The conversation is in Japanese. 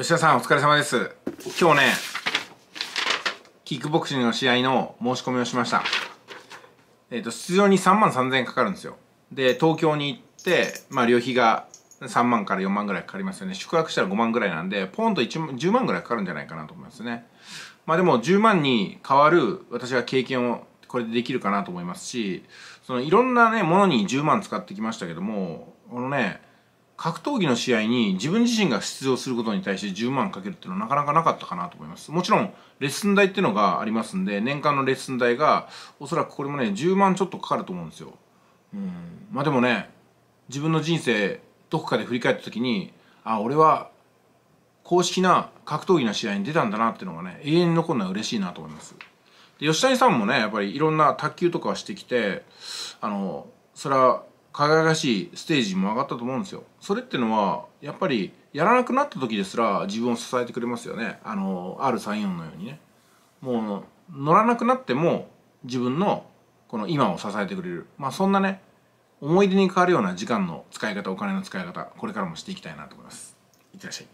吉田さんお疲れ様です今日ねキックボクシングの試合の申し込みをしましたえっ、ー、と出場に3万3000円かかるんですよで東京に行ってまあ旅費が3万から4万ぐらいかかりますよね宿泊したら5万ぐらいなんでポンと1 10万ぐらいかかるんじゃないかなと思いますねまあでも10万に変わる私は経験をこれでできるかなと思いますしそのいろんなねものに10万使ってきましたけどもこのね格闘技の試合に自分自身が出場することに対して10万かけるっていうのはなかなかなかったかなと思います。もちろん、レッスン代っていうのがありますんで、年間のレッスン代が、おそらくこれもね、10万ちょっとかかると思うんですよ。うん。まあでもね、自分の人生、どこかで振り返った時に、あ、俺は、公式な格闘技の試合に出たんだなっていうのがね、永遠に残るのは嬉しいなと思います。で、吉谷さんもね、やっぱりいろんな卓球とかはしてきて、あの、それは輝かしいステージも上がったと思うんですよ。それってのはやっぱりやらなくなった時ですら自分を支えてくれますよね。あの R34 のようにね。もう乗らなくなっても自分のこの今を支えてくれる。まあそんなね、思い出に変わるような時間の使い方、お金の使い方、これからもしていきたいなと思います。いってらっしゃい。